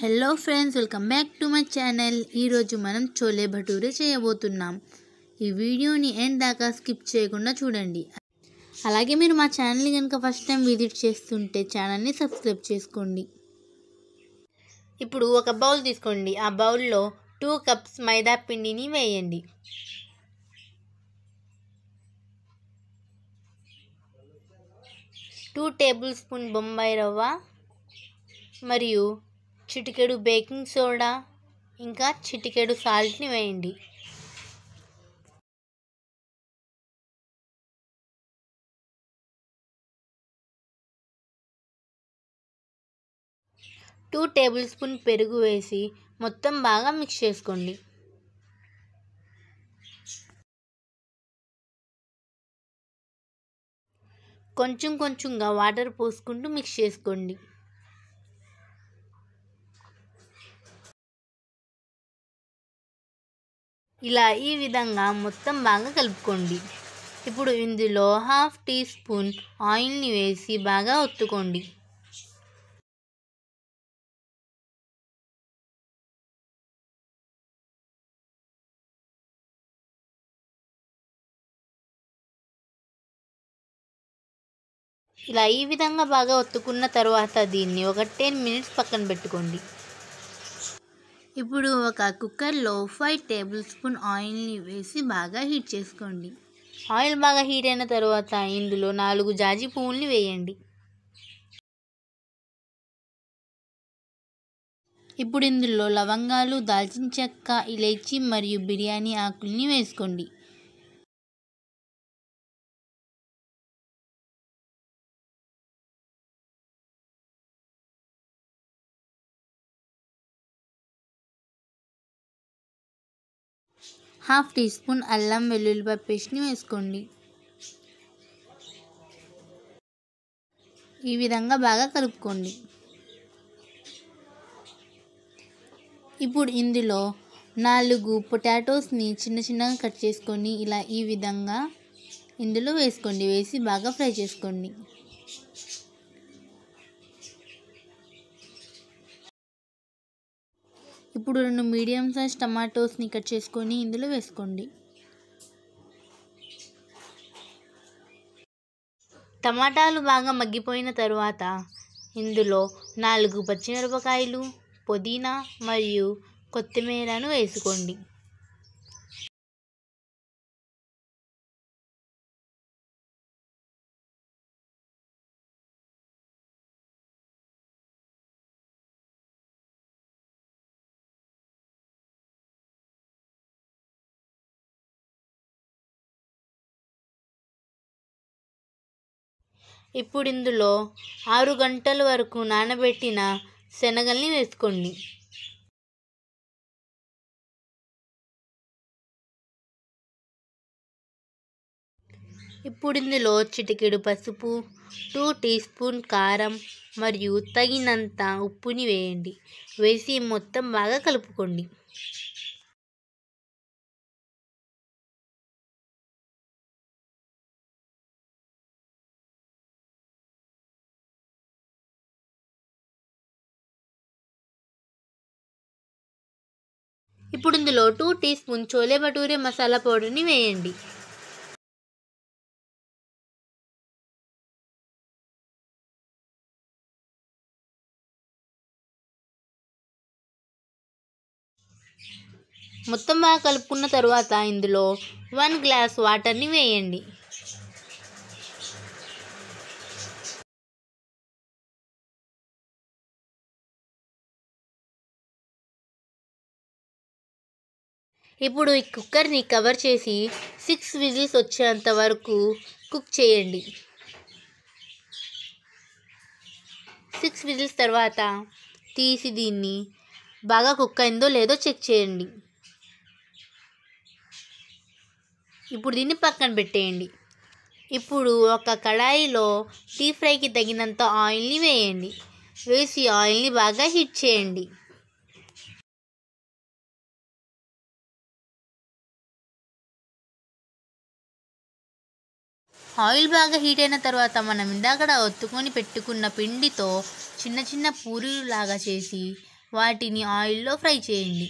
hello friends welcome back to my channel ఈరోజు మనం చోలే భటూరే చేయబోతున్నాం ఈ వీడియోని ఎండ్ దాకా స్కిప్ చేయకుండా చూడండి అలాగే మీరు మా ఛానల్ని కనుక ఫస్ట్ టైం విజిట్ చేస్తుంటే ఛానల్ని సబ్స్క్రైబ్ చేసుకోండి ఇప్పుడు ఒక బౌల్ తీసుకోండి ఆ బౌల్లో టూ కప్స్ మైదా పిండిని వేయండి టూ టేబుల్ స్పూన్ బొంబాయి రవ్వ మరియు చిటికెడు బేకింగ్ సోడా ఇంకా చిటికెడు సాల్ట్ని వేయండి టూ టేబుల్ స్పూన్ పెరుగు వేసి మొత్తం బాగా మిక్స్ చేసుకోండి కొంచెం కొంచెంగా వాటర్ పోసుకుంటూ మిక్స్ చేసుకోండి ఇలా ఈ విధంగా మొత్తం బాగా కలుపుకోండి ఇప్పుడు ఇందులో హాఫ్ టీ స్పూన్ ఆయిల్ని వేసి బాగా ఒత్తుకోండి ఇలా ఈ విధంగా బాగా ఒత్తుకున్న తర్వాత దీన్ని ఒక టెన్ మినిట్స్ పక్కన పెట్టుకోండి ఇప్పుడు ఒక కుక్కర్లో ఫైవ్ టేబుల్ స్పూన్ ఆయిల్ని వేసి బాగా హీట్ చేసుకోండి ఆయిల్ బాగా హీట్ అయిన తర్వాత ఇందులో నాలుగు జాజి పువ్వుల్ని వేయండి ఇప్పుడు ఇందులో లవంగాలు దాల్చిన చెక్క ఇలైచి మరియు బిర్యానీ ఆకుల్ని వేసుకోండి హాఫ్ టీ స్పూన్ అల్లం వెల్లుల్లిపాయ పేస్ట్ని వేసుకోండి ఈ విధంగా బాగా కలుపుకోండి ఇప్పుడు ఇందులో నాలుగు పొటాటోస్ని చిన్న చిన్నగా కట్ చేసుకొని ఇలా ఈ విధంగా ఇందులో వేసుకోండి వేసి బాగా ఫ్రై చేసుకోండి ఇప్పుడు రెండు మీడియం సైజ్ టమాటోస్ని కట్ చేసుకొని ఇందులో వేసుకోండి టమాటాలు బాగా మగ్గిపోయిన తరువాత ఇందులో నాలుగు పచ్చిమిరపకాయలు పుదీనా మరియు కొత్తిమీరను వేసుకోండి ఇప్పుడు ఇందులో ఆరు గంటల వరకు నానబెట్టిన శనగల్ని వేసుకోండి ఇప్పుడు ఇందులో చిటికెడు పసుపు టూ టీ స్పూన్ కారం మరియు తగినంత ఉప్పుని వేయండి వేసి మొత్తం బాగా కలుపుకోండి ఇప్పుడు ఇందులో two teaspoon chole bhature masala పౌడర్ని వేయండి మొత్తం బాగా కలుపుకున్న తర్వాత ఇందులో వన్ గ్లాస్ వాటర్ని వేయండి ఇప్పుడు ఈ కుక్కర్ని కవర్ చేసి సిక్స్ విజిల్స్ వచ్చేంత వరకు కుక్ చేయండి సిక్స్ విజిల్స్ తర్వాత తీసి దీన్ని బాగా కుక్ అయిందో లేదో చెక్ చేయండి ఇప్పుడు దీన్ని పక్కన పెట్టేయండి ఇప్పుడు ఒక కడాయిలో టీ ఫ్రైకి తగినంత ఆయిల్ని వేయండి వేసి ఆయిల్ని బాగా హీట్ చేయండి ఆయిల్ బాగా హీట్ అయిన తర్వాత మనం ఇందాకడ ఒత్తుకొని పెట్టుకున్న పిండితో చిన్న చిన్న పూరీలు లాగా చేసి వాటిని ఆయిల్లో ఫ్రై చేయండి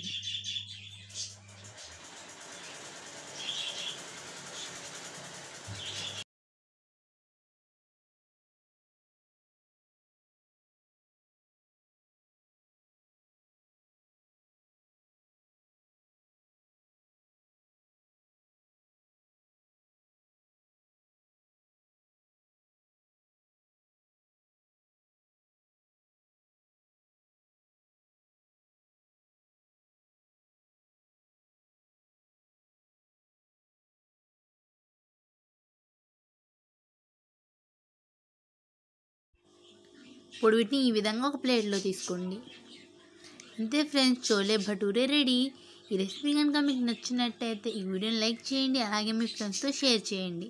ఇప్పుడు వీటిని ఈ విధంగా ఒక ప్లేట్లో తీసుకోండి అంతే ఫ్రెండ్స్ చోలే భటూరే రెడీ ఈ రెసిపీ కనుక మీకు నచ్చినట్టయితే ఈ వీడియోని లైక్ చేయండి అలాగే మీ ఫ్రెండ్స్తో షేర్ చేయండి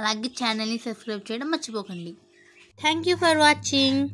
అలాగే ఛానల్ని సబ్స్క్రైబ్ చేయడం మర్చిపోకండి థ్యాంక్ యూ ఫర్ వాచింగ్